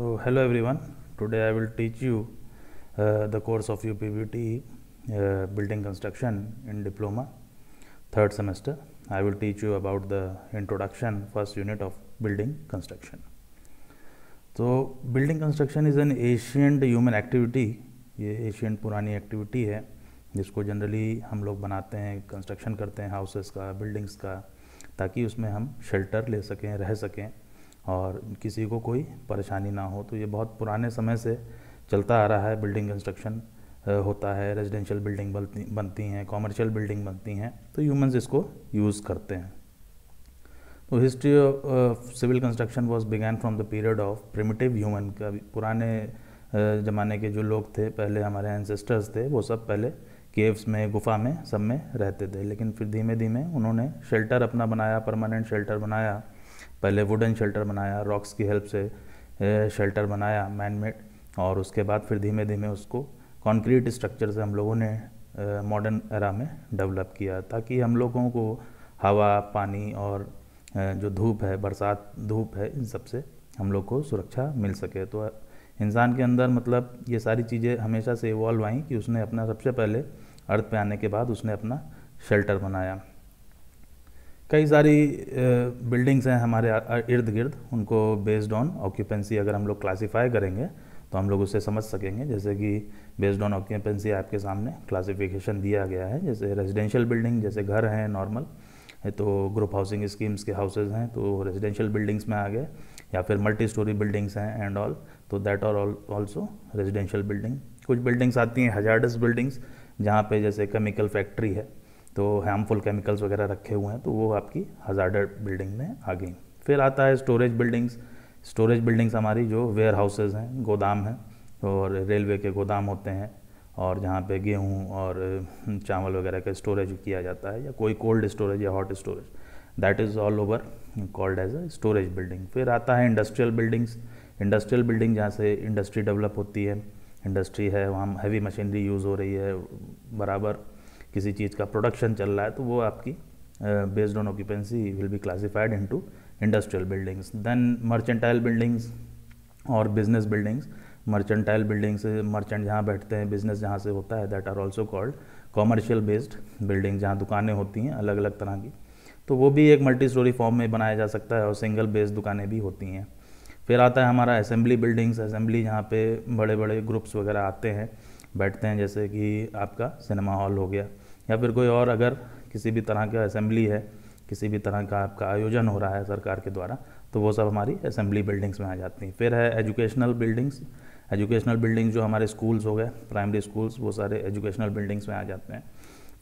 so hello everyone today i will teach you uh, the course of upvt uh, building construction in diploma third semester i will teach you about the introduction first unit of building construction so building construction is an ancient human activity ye ancient purani activity hai जिसको generally हम लोग बनाते हैं construction करते हैं houses का buildings का ताकि उसमें हम शेल्टर ले सकें रह सकें और किसी को कोई परेशानी ना हो तो ये बहुत पुराने समय से चलता आ रहा है बिल्डिंग कंस्ट्रक्शन होता है रेजिडेंशियल बिल्डिंग बनती बनती हैं कॉमर्शियल बिल्डिंग बनती हैं तो ह्यूमंस इसको यूज़ करते हैं तो history of civil construction was began from the period of primitive human का पुराने ज़माने के जो लोग थे पहले हमारे एंसेस्टर्स थे वो सब पहले केव्स में गुफा में सब में रहते थे लेकिन फिर धीमे धीमे उन्होंने शेल्टर अपना बनाया परमानेंट शेल्टर बनाया पहले वुडन शेल्टर बनाया रॉक्स की हेल्प से शेल्टर बनाया मेड और उसके बाद फिर धीमे धीमे उसको कॉन्क्रीट स्ट्रक्चर से हम लोगों ने मॉडर्न एरा में डेवलप किया ताकि हम लोगों को हवा पानी और जो धूप है बरसात धूप है इन सब से हम लोग को सुरक्षा मिल सके तो इंसान के अंदर मतलब ये सारी चीज़ें हमेशा से इवॉल्व आई कि उसने अपना सबसे पहले अर्थ पे आने के बाद उसने अपना शेल्टर बनाया कई सारी बिल्डिंग्स हैं हमारे इर्द गिर्द उनको बेस्ड ऑन ऑक्यूपेंसी अगर हम लोग क्लासीफाई करेंगे तो हम लोग उससे समझ सकेंगे जैसे कि बेस्ड ऑन ऑक्यूपेंसी आपके सामने क्लासिफिकेशन दिया गया है जैसे रेजिडेंशियल बिल्डिंग जैसे घर हैं नॉर्मल तो ग्रुप हाउसिंग स्कीम्स के हाउसेज हैं तो रेजिडेंशियल बिल्डिंग्स में आ गए या फिर मल्टी स्टोरी बिल्डिंग्स हैं एंड ऑल तो दैट और ऑल्सो रेजिडेंशियल बिल्डिंग कुछ बिल्डिंग्स आती हैं हजारडस बिल्डिंग्स जहाँ पे जैसे केमिकल फैक्ट्री है तो हार्मफुल केमिकल्स वगैरह रखे हुए हैं तो वो आपकी हजार बिल्डिंग में आ गई फिर आता है स्टोरेज बिल्डिंग्स स्टोरेज बिल्डिंग्स हमारी जो वेयर हाउसेज़ हैं गोदाम हैं और रेलवे के गोदाम होते हैं और जहाँ पे गेहूँ और हम्म, चावल वगैरह का स्टोरेज किया जाता है या कोई कोल्ड स्टोरेज या hot storage that is all over called as a storage building फिर आता है इंडस्ट्रियल बिल्डिंग्स इंडस्ट्रियल बिल्डिंग जहाँ से इंडस्ट्री डेवलप होती है इंडस्ट्री है वहाँ हैवी मशीनरी यूज़ हो रही है बराबर किसी चीज़ का प्रोडक्शन चल रहा है तो वो आपकी based on occupancy will be classified into industrial buildings then mercantile buildings और business buildings mercantile buildings merchant जहाँ बैठते हैं बिजनेस जहाँ से होता है that are also called commercial based building जहाँ दुकानें होती हैं अलग अलग तरह की तो वो भी एक मल्टी स्टोरी फॉर्म में बनाया जा सकता है और सिंगल बेस्ड दुकानें भी होती हैं फिर आता है हमारा असेंबली बिल्डिंग्स असेंबली जहाँ पे बड़े बड़े ग्रुप्स वगैरह आते हैं बैठते हैं जैसे कि आपका सिनेमा हॉल हो गया या फिर कोई और अगर किसी भी तरह का असेंबली है किसी भी तरह का आपका आयोजन हो रहा है सरकार के द्वारा तो वो सब हमारी असेंबली बिल्डिंग्स में आ जाती हैं फिर है एजुकेशनल बिल्डिंग्स एजुकेशनल बिल्डिंग्स जो हमारे स्कूल्स हो गए प्राइमरी स्कूल्स वो सारे एजुकेशनल बिल्डिंग्स में आ जाते हैं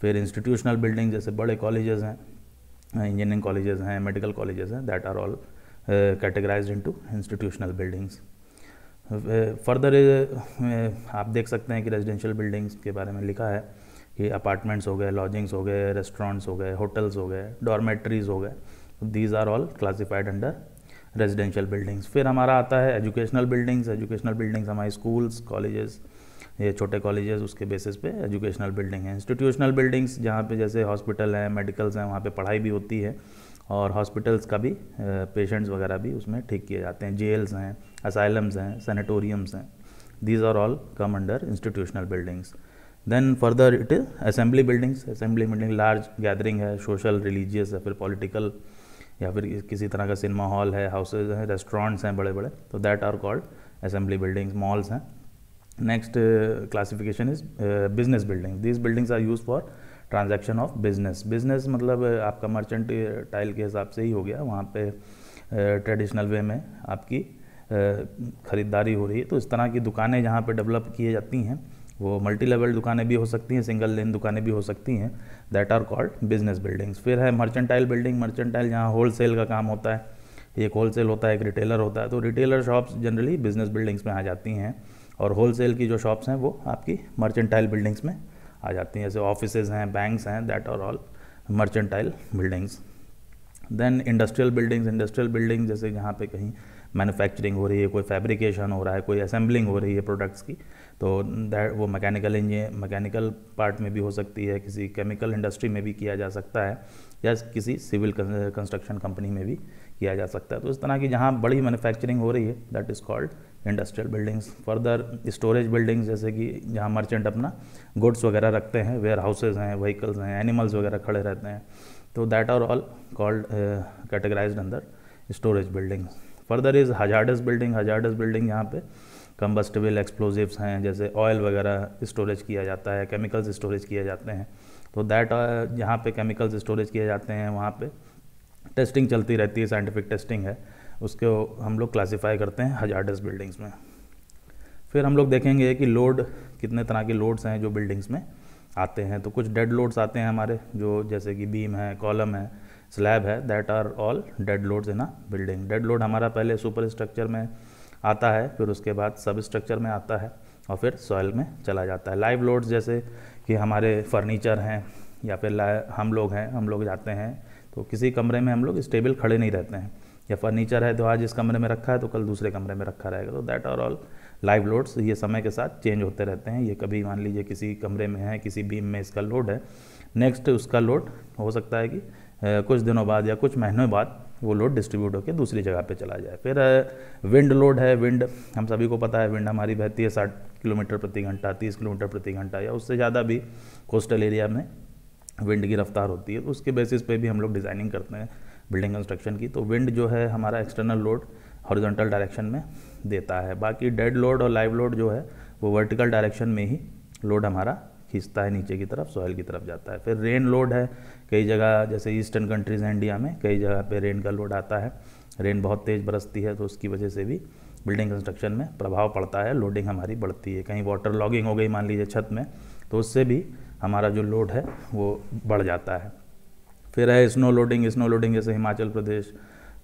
फिर इंस्टीट्यूशनल बिल्डिंग जैसे बड़े कॉलेजेस हैं इंजीनियरिंग कॉलेजेस हैं मेडिकल कॉलेजेस हैं that are all categorise into institutional buildings further आप देख सकते हैं कि रेजिडेंशियल बिल्डिंग्स के बारे में लिखा है ये अपार्टमेंट्स हो गए लॉजिंग्स हो गए रेस्टोरेंट्स हो गए होटल्स हो गए डॉर्मेट्रीज हो गए these are all classified under residential buildings फिर हमारा आता है एजुकेशनल बिल्डिंग्स एजुकेशनल बिल्डिंग्स हमारे स्कूल्स कॉलेजेस ये छोटे कॉलेजेस उसके बेसिस पे एजुकेशनल बिल्डिंग है इंस्टीट्यूशनल बिल्डिंग्स जहाँ पे जैसे हॉस्पिटल हैं मेडिकल्स हैं वहाँ पे पढ़ाई भी होती है और हॉस्पिटल्स का भी पेशेंट्स वगैरह भी उसमें ठीक किए जाते हैं जेल्स हैं असाइलम्स हैं सैनिटोरियम्स हैं these are all come under institutional buildings then further it is assembly buildings assembly building large gathering है सोशल रिलीजियस या फिर पॉलिटिकल या फिर किसी तरह का सिनेमा हॉल है हाउसेज हैं रेस्टोरेंट्स हैं बड़े बड़े तो that are called assembly buildings malls हैं next classification is business building these buildings are use for transaction of business business मतलब uh, आपका मर्चेंट टाइल uh, के हिसाब से ही हो गया वहाँ पे ट्रेडिशनल uh, वे में आपकी ख़रीदारी हो रही है तो इस तरह की दुकानें जहाँ पे डेवलप किए जाती हैं वो मल्टी लेवल दुकानें भी हो सकती हैं सिंगल लेन दुकानें भी हो सकती हैं that are called business buildings फिर है मर्चेंटाइल बिल्डिंग मर्चेंटाइल जहाँ होलसेल का काम होता है एक होलसेल होता है एक रिटेलर होता है तो retailer shops generally business buildings में आ जाती हैं और होलसेल की जो शॉप्स हैं वो आपकी मर्चेंटाइल बिल्डिंग्स में आ जाती हैं जैसे ऑफिस हैं बैंक्स हैं that are all mercantile buildings then industrial buildings industrial building जैसे जहाँ पे कहीं मैन्युफैक्चरिंग हो रही है कोई फैब्रिकेशन हो रहा है कोई असेंबलिंग हो रही है प्रोडक्ट्स की तो दैट वो मैकेनिकल इंजीनियर मैकेनिकल पार्ट में भी हो सकती है किसी केमिकल इंडस्ट्री में भी किया जा सकता है या किसी सिविल कंस्ट्रक्शन कंपनी में भी किया जा सकता है तो इस तरह की जहाँ बड़ी मैन्युफैक्चरिंग हो रही है that is called industrial buildings further storage buildings जैसे कि जहाँ मर्चेंट अपना गुड्स वगैरह रखते हैं वेयर हाउसेज हैं व्हीकल्स हैं एनिमल्स वगैरह खड़े रहते हैं तो that are all called categorise अंदर storage buildings further is hazardous building hazardous building यहाँ पे कम्बस्टेबल एक्सप्लोजिव्स हैं जैसे ऑयल वगैरह स्टोरेज किया जाता है केमिकल्स स्टोरेज किए जाते हैं तो दैट जहाँ uh, पे केमिकल्स स्टोरेज किए जाते हैं वहाँ पे टेस्टिंग चलती रहती है साइंटिफिक टेस्टिंग है उसको हम लोग क्लासीफाई करते हैं हजार्डस बिल्डिंग्स में फिर हम लोग देखेंगे कि लोड कितने तरह के लोड्स हैं जो बिल्डिंग्स में आते हैं तो कुछ डेड लोड्स आते हैं हमारे जो जैसे कि बीम है कॉलम है स्लैब है that are all dead loads in a building dead load हमारा पहले सुपर स्ट्रक्चर में आता है फिर उसके बाद सब स्ट्रक्चर में आता है और फिर सॉयल में चला जाता है लाइव लोड्स जैसे कि हमारे फर्नीचर हैं या फिर हम लोग हैं हम लोग जाते हैं तो किसी कमरे में हम लोग स्टेबल खड़े नहीं रहते हैं या फर्नीचर है तो आज इस कमरे में रखा है तो कल दूसरे कमरे में रखा रहेगा तो that are all live loads ये समय के साथ चेंज होते रहते हैं ये कभी मान लीजिए किसी कमरे में है किसी बीम में इसका लोड है नेक्स्ट उसका लोड हो सकता है कि कुछ दिनों बाद या कुछ महीनों बाद वो लोड डिस्ट्रीब्यूट होकर दूसरी जगह पे चला जाए फिर विंड लोड है विंड हम सभी को पता है विंड हमारी बहती है साठ किलोमीटर प्रति घंटा तीस किलोमीटर प्रति घंटा या उससे ज़्यादा भी कोस्टल एरिया में विंड की रफ्तार होती है उसके बेसिस पे भी हम लोग डिज़ाइनिंग करते हैं बिल्डिंग कंस्ट्रक्शन की तो विंड जो है हमारा एक्सटर्नल लोड हॉरिजॉन्टल डायरेक्शन में देता है बाकी डेड लोड और लाइव लोड जो है वो वर्टिकल डायरेक्शन में ही लोड हमारा खींचता है नीचे की तरफ सॉइल की तरफ जाता है फिर रेन लोड है कई जगह जैसे ईस्टर्न कंट्रीज हैं इंडिया में कई जगह पे रेन का लोड आता है रेन बहुत तेज़ बरसती है तो उसकी वजह से भी बिल्डिंग कंस्ट्रक्शन में प्रभाव पड़ता है लोडिंग हमारी बढ़ती है कहीं वाटर लॉगिंग हो गई मान लीजिए छत में तो उससे भी हमारा जो लोड है वो बढ़ जाता है फिर है स्नो लोडिंग स्नो लोडिंग जैसे हिमाचल प्रदेश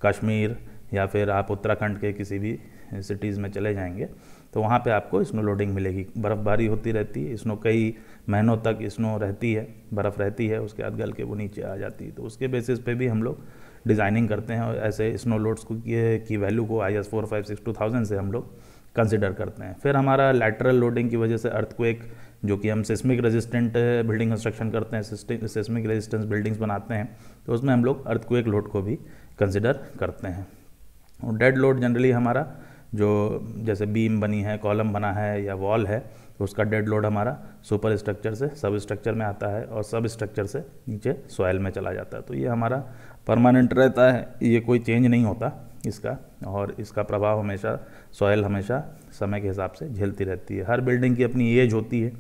कश्मीर या फिर आप उत्तराखंड के किसी भी सिटीज़ में चले जाएंगे तो वहाँ पे आपको स्नो लोडिंग मिलेगी बर्फ़बारी होती रहती है स्नो कई महीनों तक स्नो रहती है बर्फ़ रहती है उसके बाद गल के वो नीचे आ जाती है तो उसके बेसिस पे भी हम लोग डिज़ाइनिंग करते हैं और ऐसे स्नो लोड्स को की वैल्यू को I S four five six two thousand से हम लोग कंसिडर करते हैं फिर हमारा लैटरल लोडिंग की वजह से अर्थक्वेक जो कि हम सिस्मिक रेजिस्टेंट बिल्डिंग कंस्ट्रक्शन करते हैं सिस्मिक रेजिस्टेंस बिल्डिंग्स बनाते हैं तो उसमें हम लोग अर्थक्वेक लोड को भी कंसिडर करते हैं और डेड लोड जनरली हमारा जो जैसे बीम बनी है कॉलम बना है या वॉल है तो उसका डेड लोड हमारा सुपर स्ट्रक्चर से सब स्ट्रक्चर में आता है और सब स्ट्रक्चर से नीचे सॉयल में चला जाता है तो ये हमारा परमानेंट रहता है ये कोई चेंज नहीं होता इसका और इसका प्रभाव हमेशा सॉयल हमेशा समय के हिसाब से झेलती रहती है हर बिल्डिंग की अपनी एज होती है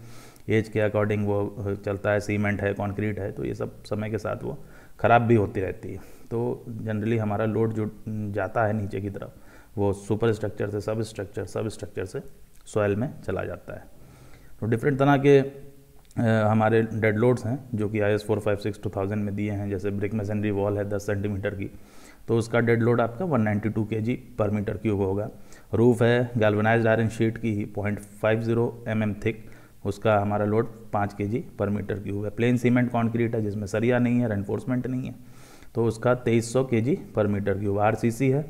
एज के अकॉर्डिंग वो चलता है सीमेंट है कॉन्क्रीट है तो ये सब समय के साथ वो ख़राब भी होती रहती है तो जनरली हमारा लोड जो जाता है नीचे की तरफ वो सुपर स्ट्रक्चर से सब स्ट्रक्चर सब स्ट्रक्चर से सॉयल में चला जाता है तो डिफरेंट तरह के आ, हमारे डेड लोड्स हैं जो कि I S four five six two thousand में दिए हैं जैसे ब्रिक मसनरी वॉल है दस सेंटीमीटर की तो उसका डेड लोड आपका one ninety two K G per metre cube होगा रूफ है गैल्वनाइज आयरन शीट की ही point five zero M M thick उसका हमारा लोड पाँच K G per metre cube है प्लेन सीमेंट कॉन्क्रीट है जिसमें सरिया नहीं है एनफोर्समेंट नहीं है तो उसका तेईस सौ K G per metre cube R C C है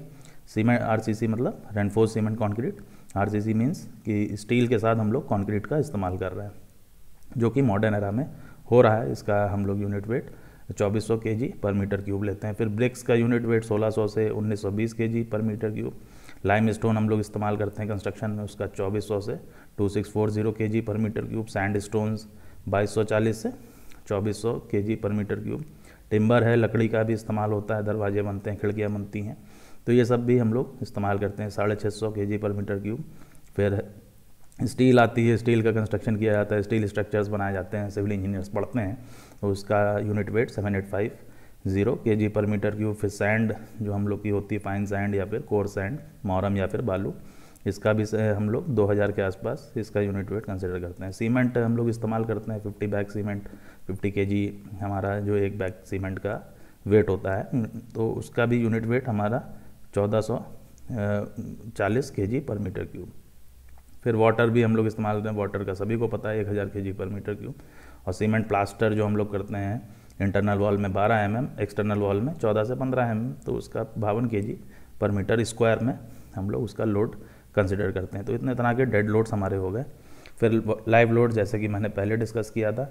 सीमेंट आरसीसी मतलब reinforce cement concrete RCC means कि स्टील के साथ हम लोग कॉन्क्रीट का इस्तेमाल कर रहे हैं जो कि मॉडर्न एरा में हो रहा है इसका हम लोग unit weight 2400 KG per metre cube लेते हैं फिर ब्रिक्स का यूनिट वेट 1600 से 1920 KG per metre cube lime stone हम लोग इस्तेमाल करते हैं कंस्ट्रक्शन में उसका 2400 से 2640 KG per metre cube sand stones 2240 से 2400 KG per metre cube timber है लकड़ी का भी इस्तेमाल होता है दरवाजे बनते हैं खिड़कियाँ बनती हैं तो ये सब भी हम लोग इस्तेमाल करते हैं साढ़े छः सौ K G per metre cube फिर स्टील आती है स्टील का कंस्ट्रक्शन किया जाता है स्टील स्ट्रक्चर्स बनाए जाते हैं सिविल इंजीनियर्स पढ़ते हैं तो उसका unit weight seven eight five zero K G per metre cube फिर सैंड जो हम लोग की होती है फाइन सैंड या फिर कोर सैंड मोरम या फिर बालू इसका भी हम लोग 2000 के आसपास इसका यूनिट वेट कंसिडर करते हैं सीमेंट हम लोग इस्तेमाल करते हैं 50 बैग सीमेंट 50 के जी हमारा जो एक बैग सीमेंट का वेट होता है तो उसका भी यूनिट वेट हमारा चौदह सौ चालीस के जी पर मीटर क्यूब फिर वाटर भी हम लोग इस्तेमाल करते हैं वाटर का सभी को पता है एक हज़ार K G per metre cube और सीमेंट प्लास्टर जो हम लोग करते हैं इंटरनल वॉल में 12 एम एक्सटर्नल वॉल में 14 से 15 एम तो उसका बावन के जी पर मीटर स्क्वायर में हम लोग उसका लोड कंसिडर करते हैं तो इतने तरह के डेड लोड्स हमारे हो गए फिर लाइव लोड जैसे कि मैंने पहले डिस्कस किया था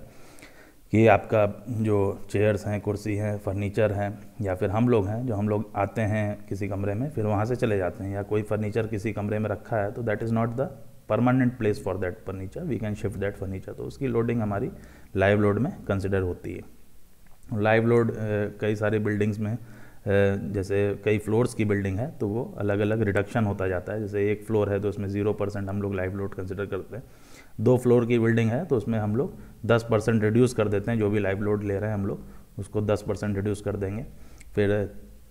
कि आपका जो चेयर्स हैं कुर्सी हैं फर्नीचर हैं या फिर हम लोग हैं जो हम लोग आते हैं किसी कमरे में फिर वहाँ से चले जाते हैं या कोई फर्नीचर किसी कमरे में रखा है तो that is not the permanent place for that furniture we can shift that furniture तो उसकी लोडिंग हमारी लाइव लोड में कंसिडर होती है लाइव लोड कई सारे बिल्डिंग्स में जैसे कई फ्लोर्स की बिल्डिंग है तो वो अलग अलग रिडक्शन होता जाता है जैसे एक फ्लोर है तो उसमें ज़ीरो परसेंट हम लोग लाइव लोड कंसिडर करते हैं दो फ्लोर की बिल्डिंग है तो उसमें हम लोग दस परसेंट रिड्यूस कर देते हैं जो भी लाइव लोड ले रहे हैं हम लोग उसको दस परसेंट रिड्यूस कर देंगे फिर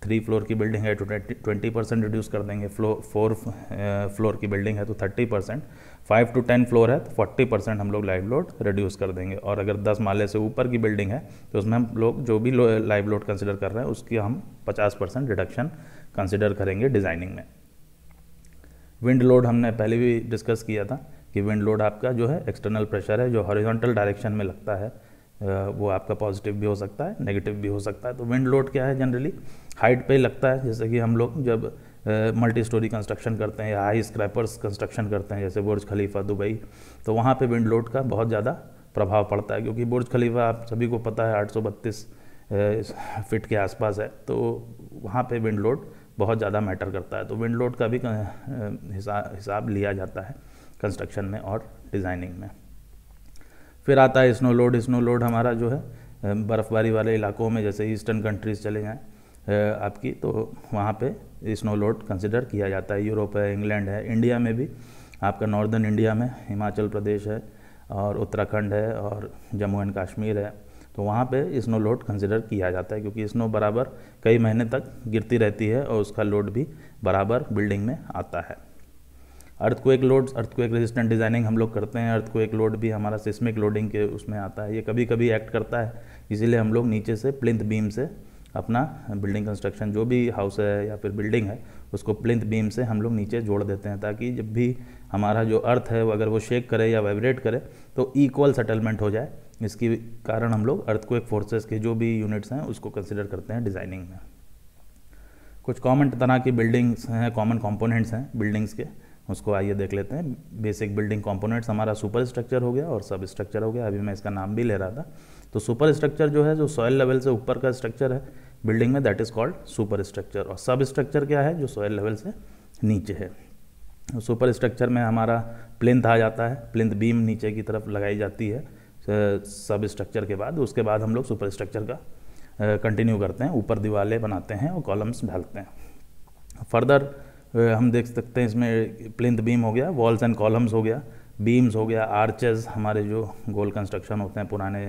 थ्री फ्लोर की बिल्डिंग है ट्वेंटी परसेंट रिड्यूस कर देंगे फ्लो फोर फ्लोर की बिल्डिंग है तो thirty percent five to ten floor है तो फोर्टी परसेंट हम लोग लाइव लोड रिड्यूस कर देंगे और अगर दस माले से ऊपर की बिल्डिंग है तो उसमें हम लोग जो भी लो, लाइव लोड कंसिडर कर रहे हैं उसकी हम पचास परसेंट रिडक्शन कंसिडर करेंगे डिज़ाइनिंग में विंड लोड हमने पहले भी डिस्कस किया था कि विंड लोड आपका जो है एक्सटर्नल प्रेशर है जो हॉरिजॉन्टल डायरेक्शन में लगता है वो आपका पॉजिटिव भी हो सकता है नेगेटिव भी हो सकता है तो विंड लोड क्या है जनरली हाइट पे लगता है जैसे कि हम लोग जब मल्टी स्टोरी कंस्ट्रक्शन करते हैं या हाई स्क्रैपर्स कंस्ट्रक्शन करते हैं जैसे बुर्ज खलीफा दुबई तो वहाँ पे विंड लोड का बहुत ज़्यादा प्रभाव पड़ता है क्योंकि बुर्ज खलीफा आप सभी को पता है आठ फिट के आसपास है तो वहाँ पर विंड लोड बहुत ज़्यादा मैटर करता है तो विंड लोड का भी हिसाब लिया जाता है कंस्ट्रक्शन में और डिज़ाइनिंग में फिर आता है स्नो लोड स्नो लोड हमारा जो है बर्फ़बारी वाले इलाकों में जैसे ईस्टर्न कंट्रीज़ चले जाएँ आपकी तो वहाँ पे स्नो लोड कंसिडर किया जाता है यूरोप है इंग्लैंड है इंडिया में भी आपका नॉर्दर्न इंडिया में हिमाचल प्रदेश है और उत्तराखंड है और जम्मू एंड कश्मीर है तो वहाँ पे स्नो लोड कंसिडर किया जाता है क्योंकि स्नो बराबर कई महीने तक गिरती रहती है और उसका लोड भी बराबर बिल्डिंग में आता है अर्थ को एक लोड अर्थ को एक रेजिस्टेंट डिजाइनिंग हम लोग करते हैं अर्थ को एक लोड भी हमारा सिस्मिक लोडिंग के उसमें आता है ये कभी कभी एक्ट करता है इसीलिए हम लोग नीचे से प्लिंथ बीम से अपना बिल्डिंग कंस्ट्रक्शन जो भी हाउस है या फिर बिल्डिंग है उसको प्लिंथ बीम से हम लोग नीचे जोड़ देते हैं ताकि जब भी हमारा जो अर्थ है वो अगर वो शेक करे या वाइब्रेट करे तो इक्वल सेटलमेंट हो जाए इसके कारण हम लोग अर्थ को एक फोर्सेस के जो भी यूनिट्स हैं उसको कंसिडर करते हैं डिज़ाइनिंग में कुछ कॉमन तरह की बिल्डिंग्स हैं कॉमन कॉम्पोनेंट्स हैं बिल्डिंग्स के उसको आइए देख लेते हैं बेसिक बिल्डिंग कंपोनेंट्स हमारा सुपर स्ट्रक्चर हो गया और सब स्ट्रक्चर हो गया अभी मैं इसका नाम भी ले रहा था तो सुपर स्ट्रक्चर जो है जो सॉयल लेवल से ऊपर का स्ट्रक्चर है बिल्डिंग में that is called super structure और सब स्ट्रक्चर क्या है जो सॉयल लेवल से नीचे है सुपर तो स्ट्रक्चर में हमारा प्लिंथ आ जाता है प्लिंथ बीम नीचे की तरफ लगाई जाती है सब स्ट्रक्चर के बाद उसके बाद हम लोग सुपर स्ट्रक्चर का कंटिन्यू करते हैं ऊपर दिवाले बनाते हैं और कॉलम्स ढालते हैं फर्दर हम देख सकते हैं इसमें प्लिंथ बीम हो गया वॉल्स एंड कॉलम्स हो गया बीम्स हो गया आर्चेस हमारे जो गोल कंस्ट्रक्शन होते हैं पुराने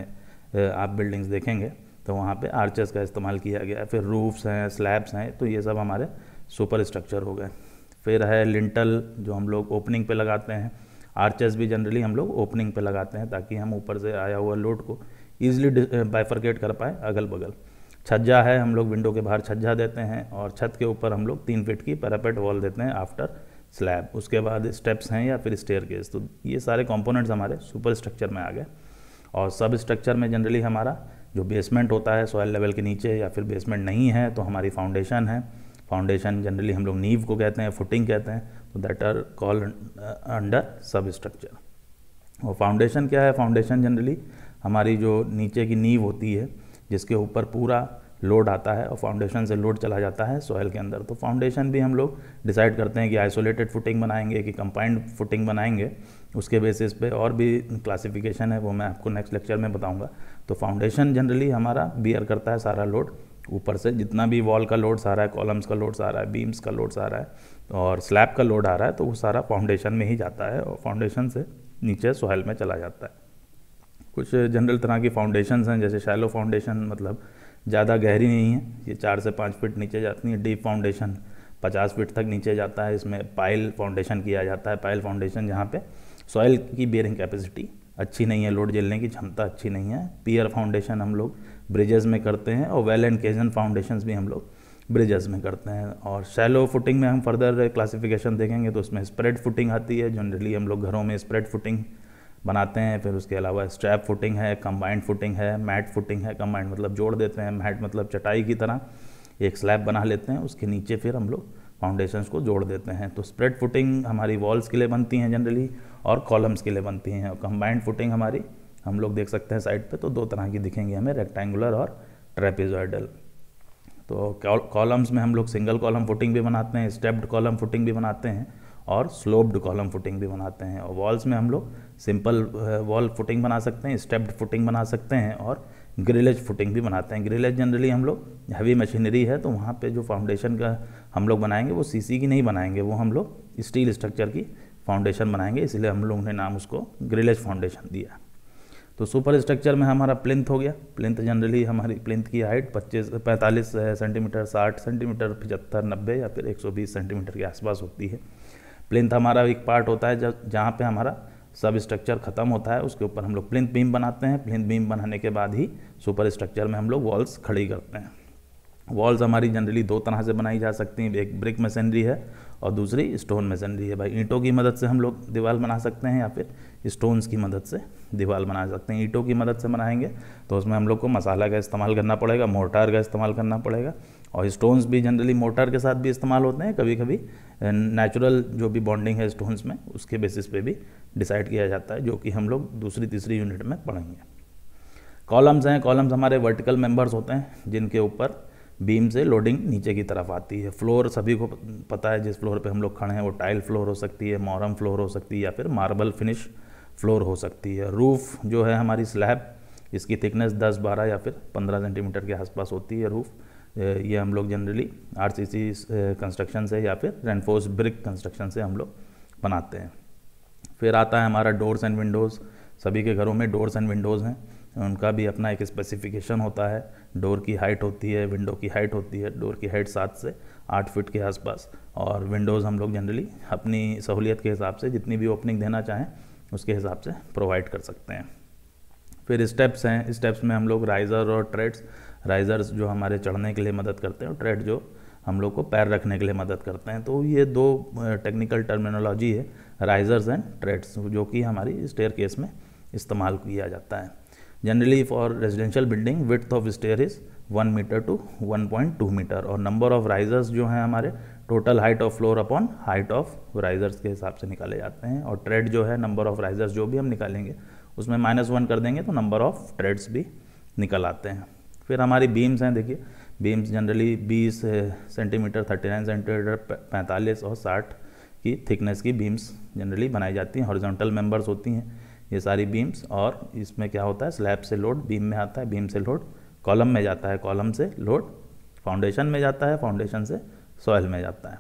आप बिल्डिंग्स देखेंगे तो वहाँ पे आर्चेस का इस्तेमाल किया गया फिर रूफ्स हैं स्लैब्स हैं तो ये सब हमारे सुपर स्ट्रक्चर हो गए फिर है लिंटल जो हम लोग ओपनिंग पे लगाते हैं आर्चेस भी जनरली हम लोग ओपनिंग पे लगाते हैं ताकि हम ऊपर से आया हुआ लोड को ईजिली बाइफर्केट कर पाए अगल बगल छज्जा है हम लोग विंडो के बाहर छज्जा देते हैं और छत के ऊपर हम लोग तीन फिट की पैरापेट वॉल देते हैं आफ्टर स्लैब उसके बाद स्टेप्स हैं या फिर स्टेयर केस तो ये सारे कंपोनेंट्स हमारे सुपर स्ट्रक्चर में आ गए और सब स्ट्रक्चर में जनरली हमारा जो बेसमेंट होता है सॉयल लेवल के नीचे या फिर बेसमेंट नहीं है तो हमारी फाउंडेशन है फाउंडेशन जनरली हम लोग नीव को कहते हैं फुटिंग कहते हैं तो that are call under sub structure और फाउंडेशन क्या है फाउंडेशन जनरली हमारी जो नीचे की नींव होती है जिसके ऊपर पूरा लोड आता है और फाउंडेशन से लोड चला जाता है सॉयल के अंदर तो फाउंडेशन भी हम लोग डिसाइड करते हैं कि आइसोलेटेड फुटिंग बनाएंगे कि कंपाइंड फुटिंग बनाएंगे उसके बेसिस पे और भी क्लासिफिकेशन है वो मैं आपको नेक्स्ट लेक्चर में बताऊंगा तो फाउंडेशन जनरली हमारा बियर करता है सारा लोड ऊपर से जितना भी वॉल का लोड्स आ रहा है कॉलम्स का लोड्स आ रहा है बीम्स का लोड्स आ रहा है और स्लैब का लोड आ रहा है तो वो सारा फाउंडेशन में ही जाता है और फाउंडेशन से नीचे सोयल में चला जाता है कुछ जनरल तरह की फाउंडेशन हैं जैसे शैलो फाउंडेशन मतलब ज़्यादा गहरी नहीं है ये चार से पाँच फिट नीचे जाती है डीप फाउंडेशन पचास फिट तक नीचे जाता है इसमें पाइल फाउंडेशन किया जाता है पाइल फाउंडेशन जहाँ पे सॉइल की बेयरिंग कैपेसिटी अच्छी नहीं है लोड झेलने की क्षमता अच्छी नहीं है पियर फाउंडेशन हम लोग ब्रिजेज़ में करते हैं और वेल एंड केजन फाउंडेशन भी हम लोग ब्रिजेस में करते हैं और शैलो फुटिंग में हम फर्दर क्लासिफिकेशन देखेंगे तो उसमें स्प्रेड फुटिंग आती है जनरली हम लोग घरों में स्प्रेड फुटिंग बनाते हैं फिर उसके अलावा स्ट्रैप फुटिंग है कंबाइंड फुटिंग है मैट फुटिंग है कंबाइंड मतलब जोड़ देते हैं मैट मतलब चटाई की तरह एक स्लैब बना लेते हैं उसके नीचे फिर हम लोग फाउंडेशंस को जोड़ देते हैं तो स्प्रेड फुटिंग हमारी वॉल्स के लिए बनती हैं जनरली और कॉलम्स के लिए बनती हैं और कंबाइंड फुटिंग हमारी हम लोग देख सकते हैं साइड पे तो दो तरह की दिखेंगी हमें रेक्टेंगुलर और ट्रेपिजॉइडल तो कॉलम्स में हम लोग सिंगल कॉलम फुटिंग भी बनाते हैं स्टेप्ड कॉलम फुटिंग भी बनाते हैं और स्लोप्ड कॉलम फुटिंग भी बनाते हैं और वॉल्स में हम लोग सिंपल वॉल फुटिंग बना सकते हैं स्टेप्ड फुटिंग बना सकते हैं और ग्रिलेज फुटिंग भी बनाते हैं ग्रिलेज जनरली हम लोग हैवी मशीनरी है तो वहाँ पे जो फाउंडेशन का हम लोग बनाएंगे वो सीसी की नहीं बनाएंगे वो हम लोग स्टील स्ट्रक्चर की फाउंडेशन बनाएंगे इसलिए हम लोग ने नाम उसको ग्रिलेज फाउंडेशन दिया तो सुपर स्ट्रक्चर में हमारा प्लिंथ हो गया प्लिंथ जनरली हमारी प्लिंथ की हाइट पच्चीस पैंतालीस सेंटीमीटर uh, साठ सेंटीमीटर पचहत्तर नब्बे या फिर एक सौ बीस सेंटीमीटर के आसपास होती है प्लिंथ हमारा एक पार्ट होता है जब जहाँ पर हमारा सब स्ट्रक्चर खत्म होता है उसके ऊपर हम लोग प्लिंथ बीम बनाते हैं प्लिंथ बीम बनाने के बाद ही सुपर स्ट्रक्चर में हम लोग वॉल्स खड़ी करते हैं वॉल्स हमारी जनरली दो तरह से बनाई जा सकती हैं एक ब्रिक मशीनरी है और दूसरी स्टोन मशीनरी है भाई ईंटों की मदद से हम लोग दीवार बना सकते हैं या फिर स्टोन्स की मदद से दीवार बना सकते हैं ईंटों की मदद से बनाएंगे तो उसमें हम लोग को मसाला का इस्तेमाल करना पड़ेगा मोर्टार का इस्तेमाल करना पड़ेगा और स्टोन्स भी जनरली मोटर के साथ भी इस्तेमाल होते हैं कभी कभी नेचुरल जो भी बॉन्डिंग है स्टोन्स में उसके बेसिस पे भी डिसाइड किया जाता है जो कि हम लोग दूसरी तीसरी यूनिट में पढ़ेंगे कॉलम्स हैं कॉलम्स हमारे वर्टिकल मेंबर्स होते हैं जिनके ऊपर बीम से लोडिंग नीचे की तरफ आती है फ्लोर सभी को पता है जिस फ्लोर पे हम लोग खड़े हैं वो टाइल फ्लोर हो सकती है मॉरम फ्लोर हो सकती है या फिर मार्बल फिनिश फ्लोर हो सकती है रूफ़ जो है हमारी स्लैब इसकी थिकनेस 10, 12 या फिर 15 सेंटीमीटर के आसपास होती है रूफ़ ये हम लोग जनरली आर सी कंस्ट्रक्शन से या फिर रेनफोर्स ब्रिक कंस्ट्रक्शन से हम लोग बनाते हैं फिर आता है हमारा डोर्स एंड विंडोज़ सभी के घरों में डोर्स एंड विंडोज़ हैं उनका भी अपना एक स्पेसिफिकेशन होता है डोर की हाइट होती है विंडो की हाइट होती है डोर की हाइट सात से आठ फिट के आसपास और विंडोज़ हम लोग जनरली अपनी सहूलियत के हिसाब से जितनी भी ओपनिंग देना चाहें उसके हिसाब से प्रोवाइड कर सकते हैं फिर स्टेप्स हैं स्टेप्स में हम लोग राइज़र और ट्रेड्स राइज़र्स जो हमारे चढ़ने के लिए मदद करते हैं और ट्रेड जो हम लोग को पैर रखने के लिए मदद करते हैं तो ये दो टेक्निकल टर्मिनोलॉजी है राइज़र्स एंड ट्रेड्स जो कि हमारी स्टेयर केस में इस्तेमाल किया जाता है generally for residential building width of stair is one metre to one point two metre और नंबर ऑफ राइजर्स जो हैं हमारे total height of floor upon height of risers के हिसाब से निकाले जाते हैं और ट्रेड जो है नंबर ऑफ राइजर्स जो भी हम निकालेंगे उसमें माइनस वन कर देंगे तो नंबर ऑफ ट्रेड्स भी निकल आते हैं फिर हमारी बीम्स हैं देखिए बीम्स जनरली 20 सेंटीमीटर 39 सेंटीमीटर 45 और 60 की थिकनेस की बीम्स जनरली बनाई जाती हैं हॉरिजॉन्टल मेंबर्स होती हैं ये सारी बीम्स और इसमें क्या होता है स्लैब से लोड बीम में आता है बीम से लोड कॉलम में जाता है कॉलम से लोड फाउंडेशन में जाता है फाउंडेशन से सॉयल में जाता है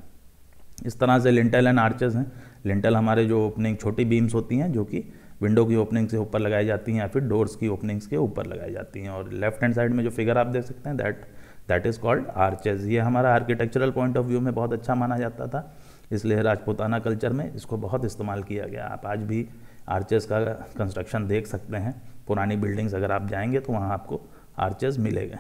इस तरह से लिंटल एंड आर्चेस हैं लिंटल हमारे जो ओपनिंग छोटी बीम्स होती हैं जो कि विंडो की ओपनिंग से ऊपर लगाई जाती हैं या फिर डोर्स की ओपनिंग्स के ऊपर लगाई जाती हैं और लेफ्ट हैंड साइड में जो फिगर आप देख सकते हैं that that is called arches ये हमारा आर्किटेक्चरल पॉइंट ऑफ व्यू में बहुत अच्छा माना जाता था इसलिए राजपूताना कल्चर में इसको बहुत इस्तेमाल किया गया आप आज भी आर्चेज़ का कंस्ट्रक्शन देख सकते हैं पुरानी बिल्डिंग्स अगर आप जाएंगे तो वहाँ आपको आर्चेज मिलेगा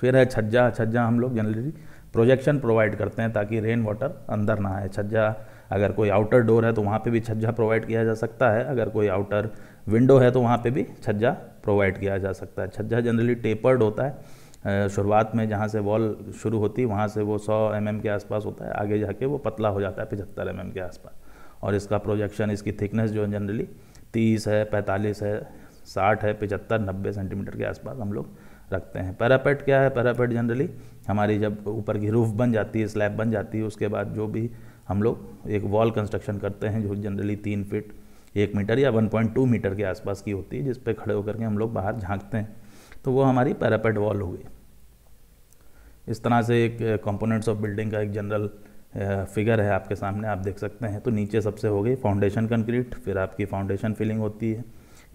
फिर है छज्जा छज्जा हम लोग जनरली प्रोजेक्शन प्रोवाइड करते हैं ताकि रेन वाटर अंदर ना आए छज्जा अगर कोई आउटर डोर है तो वहाँ पे भी छज्जा प्रोवाइड किया जा सकता है अगर कोई आउटर विंडो है तो वहाँ पे भी छज्जा प्रोवाइड किया जा सकता है छज्जा जनरली टेपर्ड होता है शुरुआत में जहाँ से वॉल शुरू होती वहाँ से वो 100 एम mm के आसपास होता है आगे जाके वो पतला हो जाता है पिछहत्तर एम mm के आसपास और इसका प्रोजेक्शन इसकी थिकनेस जो है जनरली तीस है पैंतालीस है साठ है पचहत्तर नब्बे सेंटीमीटर के आसपास हम लोग रखते हैं पैरापेट क्या है पैरापेट जनरली हमारी जब ऊपर की रूफ बन जाती है स्लैब बन जाती है उसके बाद जो भी हम लोग एक वॉल कंस्ट्रक्शन करते हैं जो जनरली तीन फिट एक मीटर या 1.2 मीटर के आसपास की होती है जिस पर खड़े होकर के हम लोग बाहर झांकते हैं तो वो हमारी पैरापेट वॉल हो गई इस तरह से एक कंपोनेंट्स ऑफ बिल्डिंग का एक जनरल फिगर uh, है आपके सामने आप देख सकते हैं तो नीचे सबसे हो गई फाउंडेशन कंक्रीट फिर आपकी फाउंडेशन फिलिंग होती है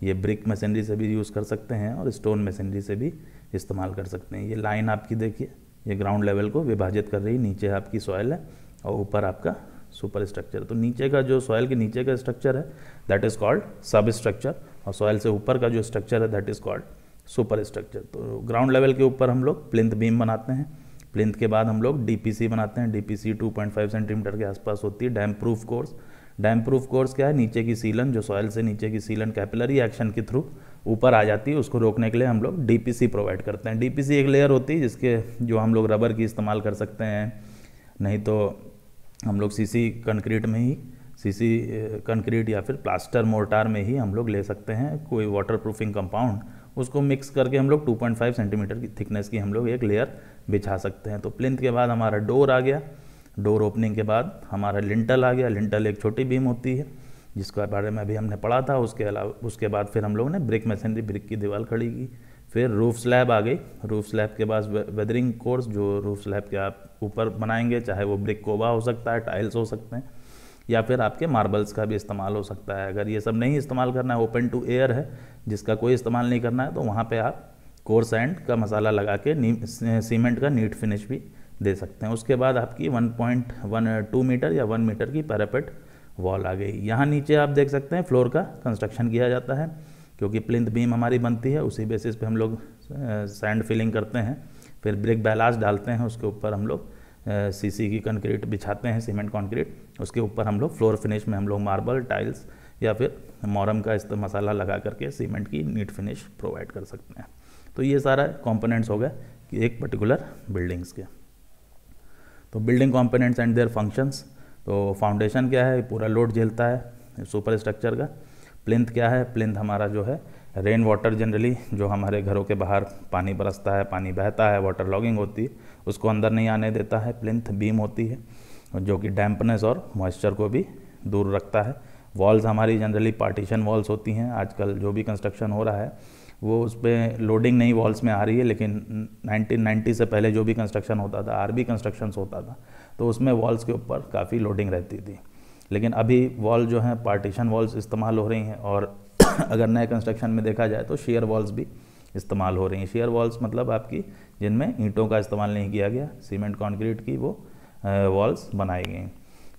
ये ब्रिक मशीनरी से भी यूज़ कर सकते हैं और स्टोन मशीनरी से भी इस्तेमाल कर सकते हैं ये लाइन आपकी देखिए ये ग्राउंड लेवल को विभाजित कर रही नीचे आपकी सॉयल है और ऊपर आपका सुपर स्ट्रक्चर तो नीचे का जो सॉयल के नीचे का स्ट्रक्चर है that is called sub structure और सॉयल से ऊपर का जो स्ट्रक्चर है that is called super structure तो ग्राउंड लेवल के ऊपर हम लोग प्लिंथ बीम बनाते हैं प्लिंथ के बाद हम लोग डी बनाते हैं पॉइंट 2.5 सेंटीमीटर के आसपास होती है damp proof course damp proof course क्या है नीचे की सीलन जो सॉयल से नीचे की सीलन कैपिलरी एक्शन के थ्रू ऊपर आ जाती है उसको रोकने के लिए हम लोग डी प्रोवाइड करते हैं डी एक लेयर होती है जिसके जो हम लोग रबर की इस्तेमाल कर सकते हैं नहीं तो हम लोग सीसी कंक्रीट में ही सीसी कंक्रीट या फिर प्लास्टर मोर्टार में ही हम लोग ले सकते हैं कोई वाटर प्रूफिंग कंपाउंड उसको मिक्स करके हम लोग 2.5 सेंटीमीटर की थिकनेस की हम लोग एक लेयर बिछा सकते हैं तो प्लिंथ के बाद हमारा डोर आ गया डोर ओपनिंग के बाद हमारा लिंटल आ गया लिंटल एक छोटी बीम होती है जिसके बारे में अभी हमने पढ़ा था उसके अलावा उसके बाद फिर हम लोगों ने ब्रिक मशीनरी ब्रिक की दीवार खड़ी की फिर रूफ स्लैब आ गई रूफ स्लैब के बाद वेदरिंग कोर्स जो रूफ स्लैब के आप ऊपर बनाएंगे चाहे वो ब्रिक कोबा हो सकता है टाइल्स हो सकते हैं या फिर आपके मार्बल्स का भी इस्तेमाल हो सकता है अगर ये सब नहीं इस्तेमाल करना है ओपन टू एयर है जिसका कोई इस्तेमाल नहीं करना है तो वहाँ पर आप कोर्स एंड का मसाला लगा के सीमेंट का नीट फिनिश भी दे सकते हैं उसके बाद आपकी वन मीटर या वन मीटर की पैरापेट वॉल आ गई यहाँ नीचे आप देख सकते हैं फ्लोर का कंस्ट्रक्शन किया जाता है क्योंकि प्लिंथ बीम हमारी बनती है उसी बेसिस पे हम लोग सैंड फिलिंग करते हैं फिर ब्रिक बैलास डालते हैं उसके ऊपर हम लोग सीसी की कंक्रीट बिछाते हैं सीमेंट कंक्रीट उसके ऊपर हम लोग फ्लोर फिनिश में हम लोग मार्बल टाइल्स या फिर मोरम का इस मसाला लगा करके सीमेंट की नीट फिनिश प्रोवाइड कर सकते हैं तो ये सारा कॉम्पोनेंट्स हो गए कि एक पर्टिकुलर बिल्डिंग्स के तो building components and their functions तो फाउंडेशन क्या है पूरा लोड झेलता है सुपर स्ट्रक्चर का प्लिंथ क्या है प्लिंथ हमारा जो है रेन वाटर जनरली जो हमारे घरों के बाहर पानी बरसता है पानी बहता है वाटर लॉगिंग होती है उसको अंदर नहीं आने देता है प्लिंथ बीम होती है जो कि डैम्पनेस और मॉइस्चर को भी दूर रखता है वॉल्स हमारी जनरली पार्टीशन वॉल्स होती हैं आजकल जो भी कंस्ट्रक्शन हो रहा है वो उस पर लोडिंग नई वॉल्स में आ रही है लेकिन 1990 से पहले जो भी कंस्ट्रक्शन होता था आर बी कंस्ट्रक्शंस होता था तो उसमें वॉल्स के ऊपर काफ़ी लोडिंग रहती थी लेकिन अभी वॉल जो हैं पार्टीशन वॉल्स इस्तेमाल हो रही हैं और अगर नए कंस्ट्रक्शन में देखा जाए तो शेयर वॉल्स भी इस्तेमाल हो रही हैं शेयर वॉल्स मतलब आपकी जिनमें ईंटों का इस्तेमाल नहीं किया गया सीमेंट कॉन्क्रीट की वो वॉल्स बनाई गई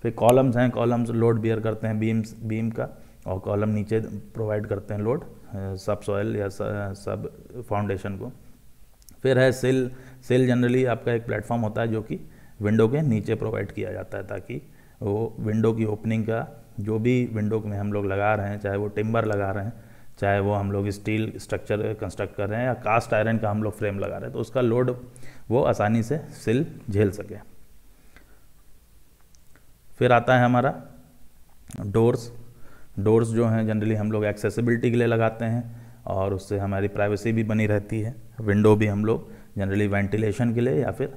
फिर कॉलम्स हैं कॉलम्स लोड बियर करते हैं बीम्स बीम का और कॉलम नीचे प्रोवाइड करते हैं लोड सब सॉयल या सब फाउंडेशन को फिर है सेल सेल जनरली आपका एक प्लेटफॉर्म होता है जो कि विंडो के नीचे प्रोवाइड किया जाता है ताकि वो विंडो की ओपनिंग का जो भी विंडो में हम लोग लगा रहे हैं चाहे वो टिम्बर लगा रहे हैं चाहे वो हम लोग स्टील स्ट्रक्चर कंस्ट्रक्ट कर रहे हैं या कास्ट आयरन का हम लोग फ्रेम लगा रहे हैं तो उसका लोड वो आसानी से सिल झेल सके फिर आता है हमारा डोर्स डोर्स जो हैं जनरली हम लोग एक्सेसिबिलिटी के लिए लगाते हैं और उससे हमारी प्राइवेसी भी बनी रहती है विंडो भी हम लोग जनरली वेंटिलेशन के लिए या फिर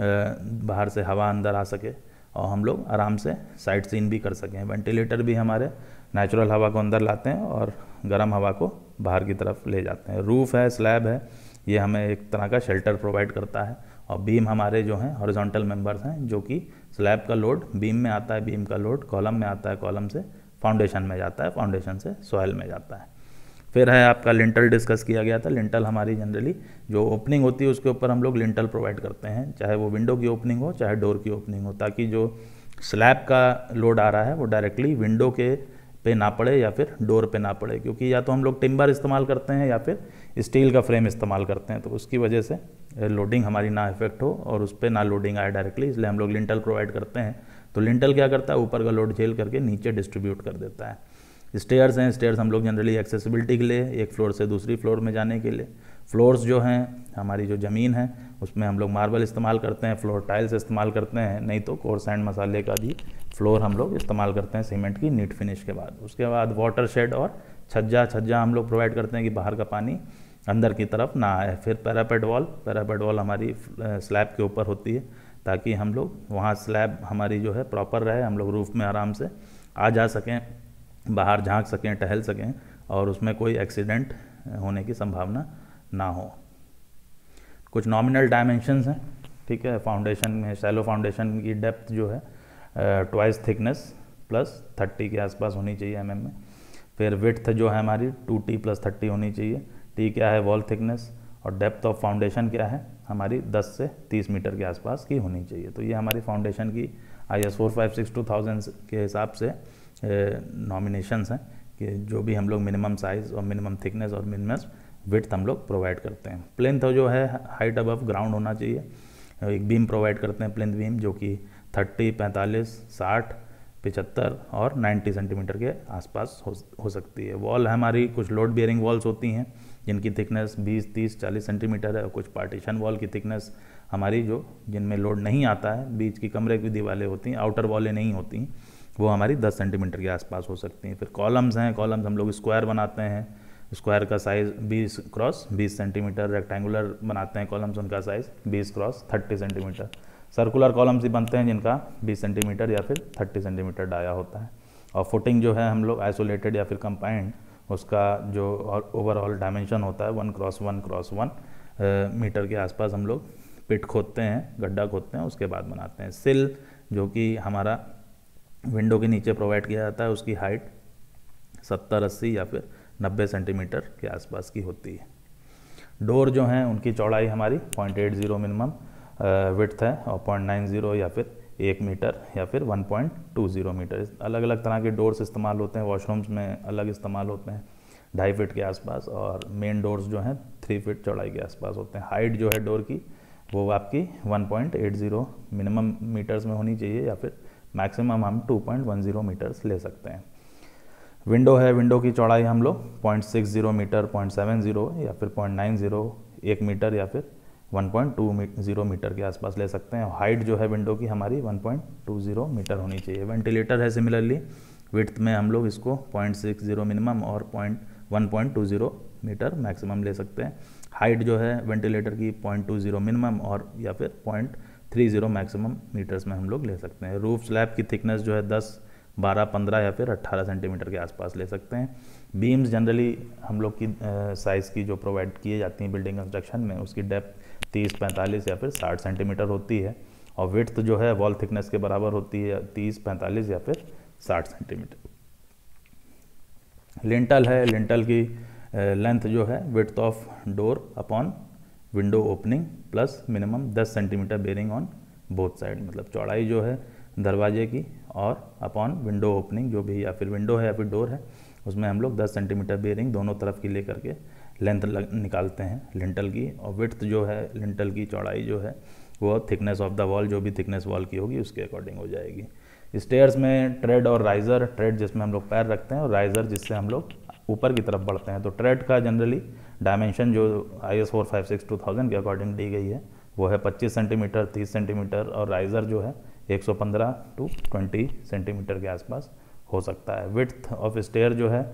बाहर से हवा अंदर आ सके और हम लोग आराम से साइट सीन भी कर सकें वेंटिलेटर भी हमारे नेचुरल हवा को अंदर लाते हैं और गर्म हवा को बाहर की तरफ ले जाते हैं रूफ़ है स्लैब है ये हमें एक तरह का शेल्टर प्रोवाइड करता है और बीम हमारे जो हैं हॉरिजॉन्टल मेंबर्स हैं जो कि स्लैब का लोड बीम में आता है बीम का लोड कॉलम में आता है कॉलम से फाउंडेशन में जाता है फाउंडेशन से सॉयल में जाता है फिर है आपका लिंटल डिस्कस किया गया था लिंटल हमारी जनरली जो ओपनिंग होती है उसके ऊपर हम लोग लिंटल प्रोवाइड करते हैं चाहे वो विंडो की ओपनिंग हो चाहे डोर की ओपनिंग हो ताकि जो स्लैब का लोड आ रहा है वो डायरेक्टली विंडो के पे ना पड़े या फिर डोर पे ना पड़े क्योंकि या तो हम लोग टिम्बर इस्तेमाल करते हैं या फिर स्टील का फ्रेम इस्तेमाल करते हैं तो उसकी वजह से लोडिंग हमारी ना इफेक्ट हो और उस पर ना लोडिंग आए डायरेक्टली इसलिए हम लोग लिंटल प्रोवाइड करते हैं तो लिंटल क्या करता है ऊपर का लोड झेल करके नीचे डिस्ट्रीब्यूट कर देता है स्टेयर्स हैं स्टेयर्स हम लोग जनरली एक्सेसिबिलिटी के लिए एक फ्लोर से दूसरी फ्लोर में जाने के लिए फ्लोर्स जो हैं हमारी जो ज़मीन है उसमें हम लोग मार्बल इस्तेमाल करते हैं फ्लोर टाइल्स इस्तेमाल करते हैं नहीं तो कोर सैंड मसाले का भी फ्लोर हम लोग इस्तेमाल करते हैं सीमेंट की नीट फिनिश के बाद उसके बाद वाटर शेड और छज्जा छज्जा हम लोग प्रोवाइड करते हैं कि बाहर का पानी अंदर की तरफ ना आए फिर पैरापेड वॉल पैरापेड वॉल हमारी स्लैब के ऊपर होती है ताकि हम लोग वहाँ स्लैब हमारी जो है प्रॉपर रहे हम लोग रूफ़ में आराम से आ जा सकें बाहर झांक सकें टहल सकें और उसमें कोई एक्सीडेंट होने की संभावना ना हो कुछ नॉमिनल डायमेंशंस हैं ठीक है फाउंडेशन में सैलो फाउंडेशन की डेप्थ जो है ट्वाइस थिकनेस प्लस थर्टी के आसपास होनी चाहिए एम mm में फिर विथ जो है हमारी टू टी प्लस थर्टी होनी चाहिए टी क्या है वॉल थिकनेस और डेप्थ ऑफ फाउंडेशन क्या है हमारी 10 से 30 मीटर के आसपास की होनी चाहिए तो ये हमारी फाउंडेशन की I S four five six two thousand के हिसाब से नॉमिनेशंस हैं कि जो भी हम लोग मिनिमम साइज़ और मिनिमम थिकनेस और मिनिमम विथ हम लोग प्रोवाइड करते हैं प्लेंथ तो जो है हाइट अबव ग्राउंड होना चाहिए एक बीम प्रोवाइड करते हैं प्लेंथ बीम जो कि 30, 45, 60, 75 और 90 सेंटीमीटर के आसपास हो, हो सकती है वॉल हमारी कुछ लोड बियरिंग वॉल्स होती हैं जिनकी थिकनेस 20, 30, 40 सेंटीमीटर है और कुछ पार्टीशन वॉल की थिकनेस हमारी जो जिनमें लोड नहीं आता है बीच की कमरे की दीवारें होती हैं आउटर वॉलें नहीं होती हैं वो हमारी 10 सेंटीमीटर के आसपास हो सकती हैं फिर कॉलम्स हैं कॉलम्स हम लोग स्क्वायर बनाते हैं स्क्वायर का साइज 20 क्रॉस 20 सेंटीमीटर रेक्टेंगुलर बनाते हैं कॉलम्स उनका size 20 cross 30 centimetre circular columns ही बनते हैं जिनका 20 सेंटीमीटर या फिर 30 सेंटीमीटर डाया होता है और फुटिंग जो है हम लोग आइसोलेटेड या फिर कंपाइंड उसका जो ओवरऑल डायमेंशन होता है one cross one cross one metre के आसपास हम लोग पिट खोदते हैं गड्ढा खोदते हैं उसके बाद बनाते हैं सिल जो कि हमारा विंडो के नीचे प्रोवाइड किया जाता है उसकी हाइट सत्तर अस्सी या फिर नब्बे सेंटीमीटर के आसपास की होती है डोर जो हैं उनकी चौड़ाई हमारी point eight zero minimum width है और पॉइंट नाइन ज़ीरो या फिर एक मीटर या फिर one point two zero metre अलग अलग तरह के डोर्स इस्तेमाल होते हैं वॉशरूम्स में अलग इस्तेमाल होते हैं ढाई फिट के आसपास और मेन डोर्स जो हैं थ्री फिट चौड़ाई के आसपास होते हैं हाइट जो है डोर की वो आपकी one point eight zero minimum metres में होनी चाहिए या फिर मैक्सिमम हम 2.10 मीटर्स ले सकते हैं विंडो है विंडो की चौड़ाई हम लोग point six zero metre point seven zero या फिर पॉइंट नाइन जीरो एक मीटर या फिर one point two zero metre के आसपास ले सकते हैं हाइट जो है विंडो की हमारी one point two zero metre होनी चाहिए वेंटिलेटर है सिमिलरली विथ में हम लोग इसको पॉइंट सिक्स जीरो मिनिमम और point one point two zero metre maximum ले सकते हैं हाइट जो है वेंटिलेटर की पॉइंट टू जीरो मिनिमम और या फिर point three zero maximum metres में हम लोग ले सकते हैं रूफ स्लैब की थिकनेस जो है दस बारह पंद्रह या फिर अट्ठारह सेंटीमीटर के आसपास ले सकते हैं बीम्स जनरली हम लोग की साइज़ की जो प्रोवाइड किए जाती हैं बिल्डिंग कंस्ट्रक्शन में उसकी डेप्थ तीस पैंतालीस या फिर साठ सेंटीमीटर होती है और विथ जो है वॉल थिकनेस के बराबर होती है तीस पैंतालीस या फिर साठ सेंटीमीटर लिंटल है लिंटल की लेंथ जो है width of door upon window opening plus minimum 10 centimetre bearing on both side मतलब चौड़ाई जो है दरवाजे की और अपॉन विंडो ओपनिंग जो भी या फिर विंडो है या फिर डोर है उसमें हम लोग 10 सेंटीमीटर बेरिंग दोनों तरफ की ले करके लेंथ निकालते हैं लिंटल की और विथ जो है लिंटल की चौड़ाई जो है वो थिकनेस ऑफ द वॉल जो भी थिकनेस वॉल की होगी उसके अकॉर्डिंग हो जाएगी स्टेयर्स में ट्रेड और राइज़र ट्रेड जिसमें हम लोग पैर रखते हैं और राइज़र जिससे हम लोग ऊपर की तरफ बढ़ते हैं तो ट्रेड का जनरली डायमेंशन जो I S four five six two thousand के अकॉर्डिंग दी गई है वो है पच्चीस सेंटीमीटर तीस सेंटीमीटर और राइज़र जो है एक सौ पंद्रह टू ट्वेंटी सेंटीमीटर के आसपास हो सकता है विथ ऑफ स्टेयर जो है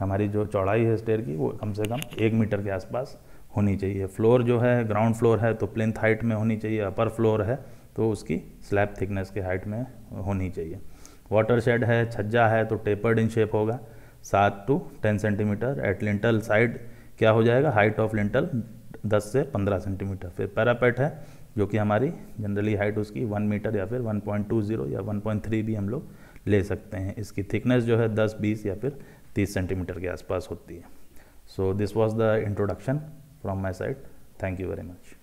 हमारी जो चौड़ाई है स्टेयर की वो कम से कम एक मीटर के आसपास होनी चाहिए फ्लोर जो है ग्राउंड फ्लोर है तो प्लेन हाइट में होनी चाहिए अपर फ्लोर है तो उसकी स्लैब थिकनेस के हाइट में होनी चाहिए वाटर शेड है छज्जा है तो टेपर्ड इन शेप होगा सात to ten centimetre at lintel side क्या हो जाएगा हाइट ऑफ लिंटल दस से पंद्रह सेंटीमीटर फिर पैरापेट है जो कि हमारी जनरली हाइट उसकी वन मीटर या फिर वन पॉइंट टू जीरो या वन पॉइंट थ्री भी हम लोग ले सकते हैं इसकी थिकनेस जो है दस बीस या फिर तीस सेंटीमीटर के आसपास होती है so this was the introduction from my side thank you very much